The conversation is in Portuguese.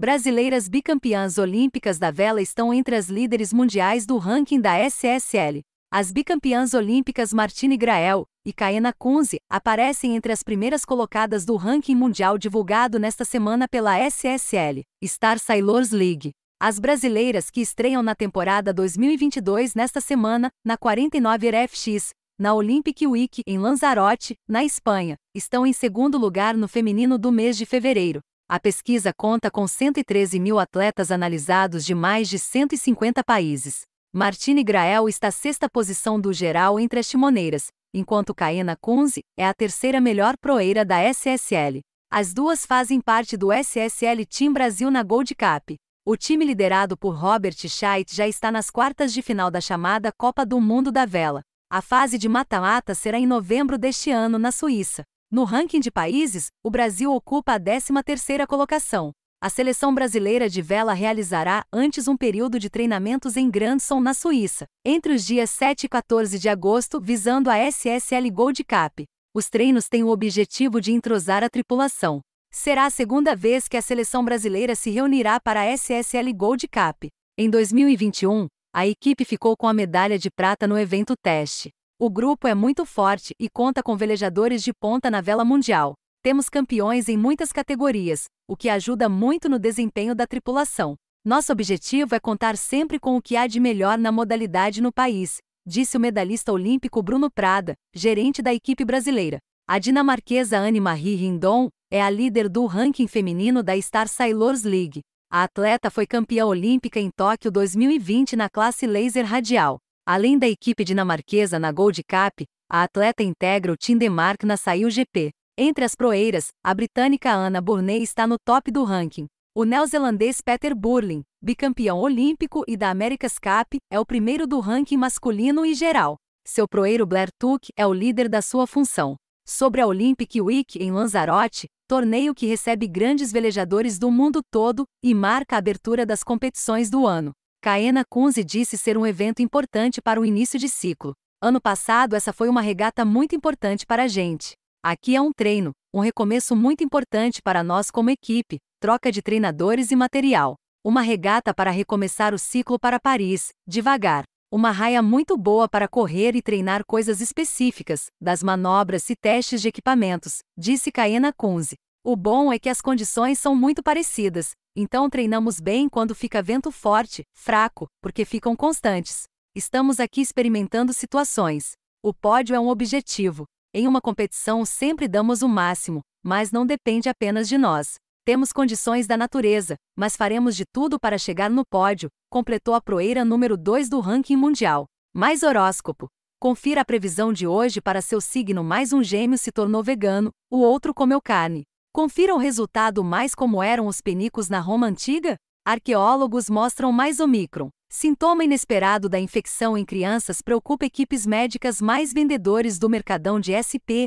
brasileiras bicampeãs olímpicas da vela estão entre as líderes mundiais do ranking da SSL. As bicampeãs olímpicas Martine Grael e Kaena Kunze aparecem entre as primeiras colocadas do ranking mundial divulgado nesta semana pela SSL, Star Sailors League. As brasileiras que estreiam na temporada 2022 nesta semana, na 49 RFX, na Olympic Week em Lanzarote, na Espanha, estão em segundo lugar no feminino do mês de fevereiro, a pesquisa conta com 113 mil atletas analisados de mais de 150 países. Martine Grael está sexta posição do geral entre as timoneiras, enquanto Caena Kunze é a terceira melhor proeira da SSL. As duas fazem parte do SSL Team Brasil na Gold Cup. O time liderado por Robert Scheidt já está nas quartas de final da chamada Copa do Mundo da Vela. A fase de mata-mata será em novembro deste ano na Suíça. No ranking de países, o Brasil ocupa a 13ª colocação. A seleção brasileira de vela realizará antes um período de treinamentos em Grandson, na Suíça, entre os dias 7 e 14 de agosto, visando a SSL Gold Cup. Os treinos têm o objetivo de entrosar a tripulação. Será a segunda vez que a seleção brasileira se reunirá para a SSL Gold Cup. Em 2021, a equipe ficou com a medalha de prata no evento teste. O grupo é muito forte e conta com velejadores de ponta na vela mundial. Temos campeões em muitas categorias, o que ajuda muito no desempenho da tripulação. Nosso objetivo é contar sempre com o que há de melhor na modalidade no país, disse o medalhista olímpico Bruno Prada, gerente da equipe brasileira. A dinamarquesa Anne-Marie Rindon é a líder do ranking feminino da Star Sailors League. A atleta foi campeã olímpica em Tóquio 2020 na classe laser radial. Além da equipe dinamarquesa na Gold Cup, a atleta integra o Team Denmark na Sail GP. Entre as proeiras, a britânica Anna Burney está no top do ranking. O neozelandês Peter Burling, bicampeão olímpico e da America's Cup, é o primeiro do ranking masculino e geral. Seu proeiro Blair Tuck é o líder da sua função. Sobre a Olympic Week em Lanzarote, torneio que recebe grandes velejadores do mundo todo e marca a abertura das competições do ano. Caena Kunze disse ser um evento importante para o início de ciclo. Ano passado essa foi uma regata muito importante para a gente. Aqui é um treino, um recomeço muito importante para nós como equipe, troca de treinadores e material. Uma regata para recomeçar o ciclo para Paris, devagar. Uma raia muito boa para correr e treinar coisas específicas, das manobras e testes de equipamentos, disse Caena Kunze. O bom é que as condições são muito parecidas, então treinamos bem quando fica vento forte, fraco, porque ficam constantes. Estamos aqui experimentando situações. O pódio é um objetivo. Em uma competição sempre damos o máximo, mas não depende apenas de nós. Temos condições da natureza, mas faremos de tudo para chegar no pódio, completou a proeira número 2 do ranking mundial. Mais horóscopo. Confira a previsão de hoje para seu signo. Mais um gêmeo se tornou vegano, o outro comeu carne. Confira o resultado mais como eram os penicos na Roma antiga? Arqueólogos mostram mais Omicron. Sintoma inesperado da infecção em crianças preocupa equipes médicas mais vendedores do mercadão de SP,